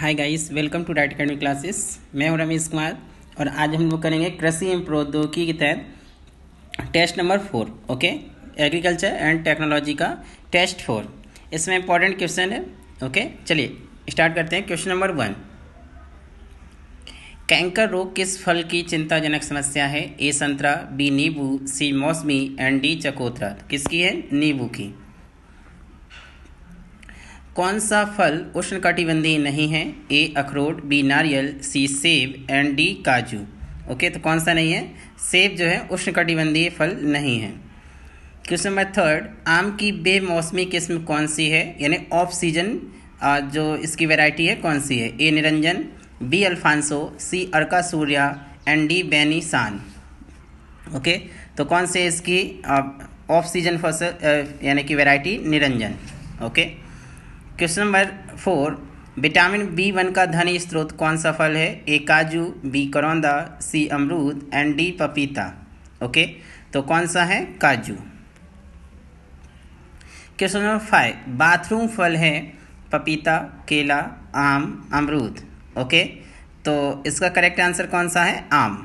Hi guys welcome to DIET academy classes मैं हूं रमेश कुमार और आज हम लोग करेंगे कृषि एवं प्रौद्योगिकी के तहत test number four okay agriculture and technology का टेस्ट फोर इसमें इंपॉर्टेंट क्वेश्चन है ओके चलिए स्टार्ट करते हैं क्वेश्चन नंबर वन कैंकर रोग किस फल की चिंताजनक समस्या है ए संतरा बी नींबू सी मौसमी एंड डी चकोतरा किसकी है नींबू की कौन सा फल उष्णकटिबंधीय नहीं है ए अखरोट बी नारियल सी सेब एंड डी काजू ओके तो कौन सा नहीं है सेब जो है उष्णकटिबंधीय फल नहीं है क्वेश्चन नंबर थर्ड आम की बेमौसमी किस्म कौन सी है यानी ऑफ सीजन जो इसकी वैरायटी है कौन सी है A Niranjan B Alphonso C Arka Surya and D Benishan okay तो कौन से इसकी ऑफ सीजन फसल यानी कि variety Niranjan okay question number four vitamin B one का धनी स्रोत कौन सा फल है ए काजू बी करौंदा सी अमरूद एंड डी पपीता ओके तो कौन सा है काजू क्वेश्चन नंबर फाइव बाथरूम फल है पपीता केला आम अमरूद ओके तो इसका करेक्ट आंसर कौन सा है आम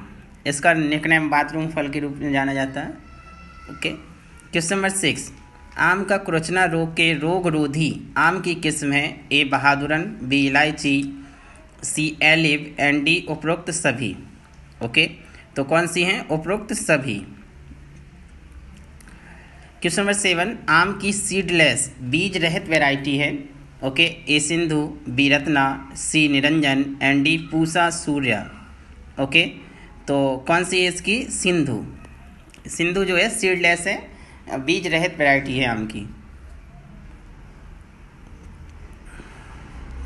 इसका निकनेम बाथरूम फल के रूप में जाना जाता है ओके क्वेश्चन नंबर सिक्स आम का क्रोचना रोग के रोग रोधी आम की किस्म है ए बहादुरन बी इलायची सी एलिव एंड डी उपरोक्त सभी ओके तो कौन सी हैं उपरोक्त सभी क्वेश्चन नंबर सेवन आम की सीडलेस बीज रहित वैरायटी है okay A Sindhu B Ratna C Niranjan and D Pusa Surya okay तो कौन सी है इसकी सिंधु सिंधु जो है सीडलेस है बीज रहित वैरायटी है आम की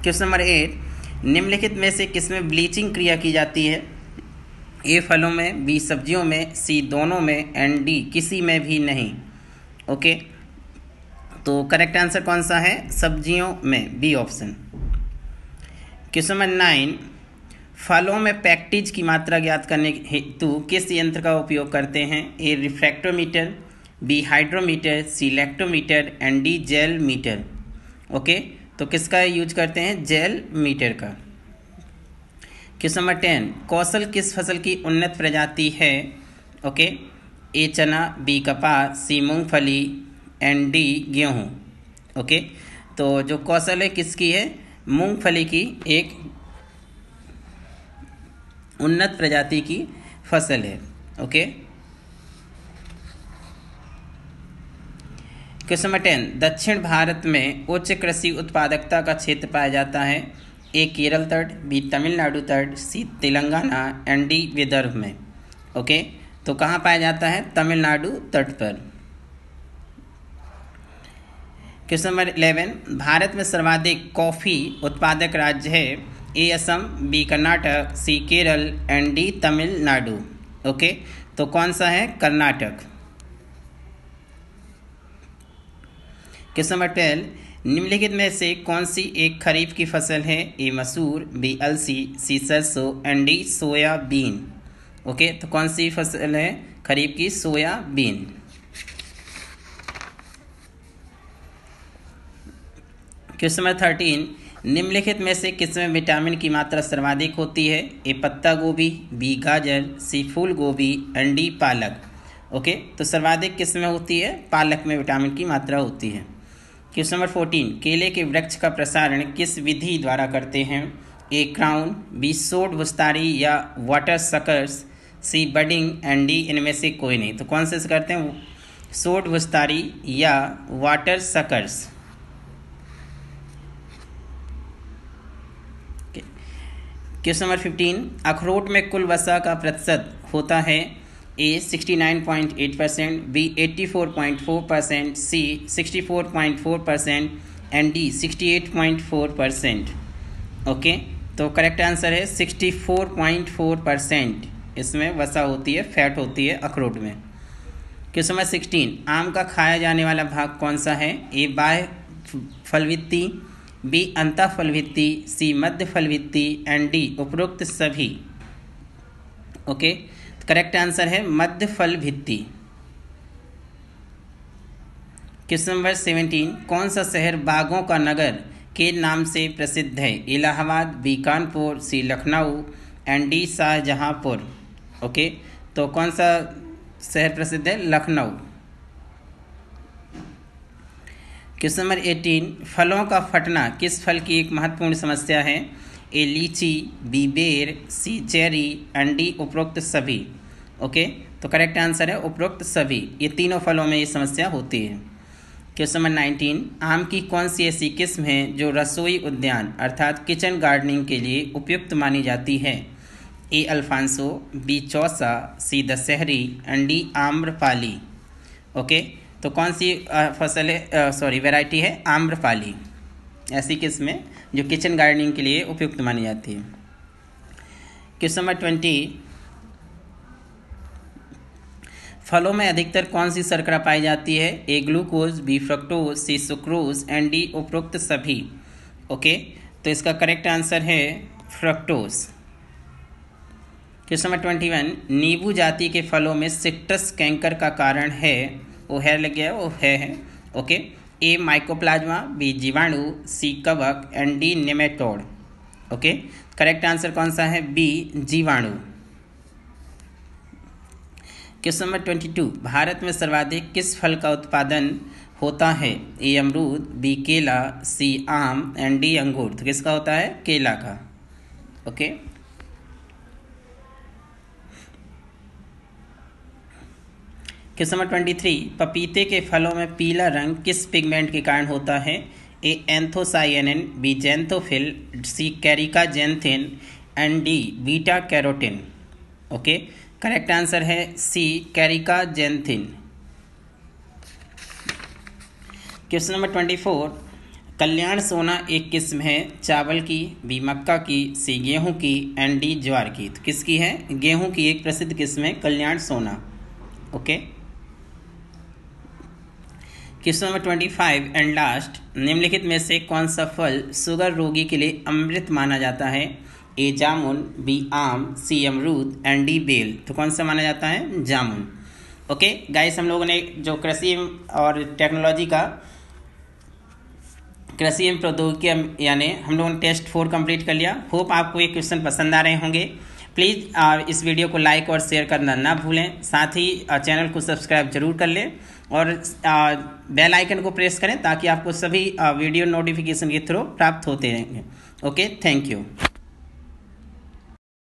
क्वेश्चन नंबर एट निम्नलिखित में से किसमें ब्लीचिंग क्रिया की जाती है ए फलों में बी सब्जियों में सी दोनों में एंड डी किसी में भी नहीं ओके तो करेक्ट आंसर कौन सा है सब्जियों में B option question number nine फलों में पैक्टिज की मात्रा ज्ञात करने हेतु किस यंत्र का उपयोग करते हैं A refractometer B hydrometer C lactometer and D gel meter okay तो किसका यूज करते हैं जेल मीटर का क्वेश्चन नंबर टेन कौशल किस फसल की उन्नत प्रजाति है ओके ए चना बी कपास सी मूंगफली एंड डी गेहूँ ओके तो जो कौशल है किसकी है मूंगफली की एक उन्नत प्रजाति की फसल है ओके क्वेश्चन नंबर टेन दक्षिण भारत में उच्च कृषि उत्पादकता का क्षेत्र पाया जाता है ए केरल तट बी तमिलनाडु तट C Telangana and D Vidarbha में ओके तो कहाँ पाया जाता है तमिलनाडु तट पर क्वेश्चन नंबर इलेवन भारत में सर्वाधिक कॉफ़ी उत्पादक राज्य है A Assam B Karnataka C Kerala and D Tamil Nadu okay तो कौन सा है कर्नाटक क्वेश्चन नंबर ट्वेल्व निम्नलिखित में से कौन सी एक खरीफ की फसल है ए मसूर बी अलसी सी सरसो एंड डी सोयाबीन ओके तो कौन सी फसल है खरीफ की सोयाबीन क्वेश्चन नंबर थर्टीन निम्नलिखित में से किसमें विटामिन की मात्रा सर्वाधिक होती है ए पत्ता गोभी बी गाजर सी फूल गोभी एंड डी पालक ओके तो सर्वाधिक किस में होती है पालक में विटामिन की मात्रा होती है क्वेश्चन नंबर फोर्टीन केले के वृक्ष का प्रसारण किस विधि द्वारा करते हैं ए क्राउन बी सोड बुस्तारी या water suckers C budding and D इनमें से कोई नहीं तो कौन से करते हैं सोड बुस्तारी या water suckers question number fifteen अखरोट में कुल वसा का प्रतिशत होता है A 69.8%, B 84.4%, C 64.4% and D 68.4 percent okay तो करेक्ट आंसर है 64.4 परसेंट इसमें वसा होती है फैट होती है अखरोट में क्वेश्चन नंबर 16 आम का खाया जाने वाला भाग कौन सा है ए बाह फलवित्ती बी अंत फलवित्ती सी मध्य फलवित्ती एंड डी उपरोक्त सभी ओके okay? करेक्ट आंसर है मध्य फल भित्ति क्वेश्चन नंबर सेवेंटीन कौन सा शहर बाघों का नगर के नाम से प्रसिद्ध है इलाहाबाद बीकानपुर सी Lucknow and D Shahjahanpur okay तो कौन सा शहर प्रसिद्ध है लखनऊ क्वेश्चन नंबर एटीन फलों का फटना किस फल की एक महत्वपूर्ण समस्या है ए लीची बी बेर सी चेरी एंड डी उपरोक्त सभी ओके तो करेक्ट आंसर है उपरोक्त सभी ये तीनों फलों में ये समस्या होती है क्वेश्चन नंबर नाइनटीन आम की कौन सी ऐसी किस्म है जो रसोई उद्यान अर्थात किचन गार्डनिंग के लिए उपयुक्त मानी जाती है A Alphonso B Chausa C Dussehri and D Amrapali okay तो कौन सी फसल है सॉरी वेराइटी है आम्रपाली ऐसी किस्म है जो किचन गार्डनिंग के लिए उपयुक्त मानी जाती है क्वेश्चन नंबर ट्वेंटी फलों में अधिकतर कौन सी शर्करा पाई जाती है A glucose B fructose C sucrose and D उपरोक्त सभी ओके तो इसका करेक्ट आंसर है fructose question number twenty one नींबू जाति के फलों में सिट्रस कैंकर का कारण है वो है लग गया वो है, है ओके ए माइकोप्लाज्मा बी जीवाणु सी कवक and D nematode okay correct answer कौन सा है बी जीवाणु question number twenty two Bharat में सर्वाधिक किस फल का उत्पादन होता है ए अमरूद बी केला सी आम एंड डी अंगूर तो किसका होता है केला का okay question number twenty three पपीते के फलों में पीला रंग किस पिगमेंट के कारण होता है A anthocyanin B xanthophyll C caricaxanthin and D beta carotene okay okay? Correct answer है C caricaxanthin question number twenty four Kalyan Sona एक किस्म है चावल की बी मक्का की सी गेहूं की एंड डी ज्वार की तो किसकी है गेहूं की एक प्रसिद्ध किस्म है Kalyan Sona okay question number twenty five and last निम्नलिखित में से कौन सा फल शुगर रोगी के लिए अमृत माना जाता है ए जामुन बी आम सी अमरूद एंड डी बेल तो कौन सा माना जाता है जामुन ओके गाइस हम लोगों ने जो कृषि और टेक्नोलॉजी का कृषि एवं प्रौद्योगिकी यानी हम लोगों ने टेस्ट फोर कंप्लीट कर लिया होप आपको ये क्वेश्चन पसंद आ रहे होंगे प्लीज़ इस वीडियो को लाइक और शेयर करना ना भूलें साथ ही चैनल को सब्सक्राइब जरूर कर लें और बेल आइकन को प्रेस करें ताकि आपको सभी वीडियो नोटिफिकेशन के थ्रू प्राप्त होते रहेंगे ओके थैंक यू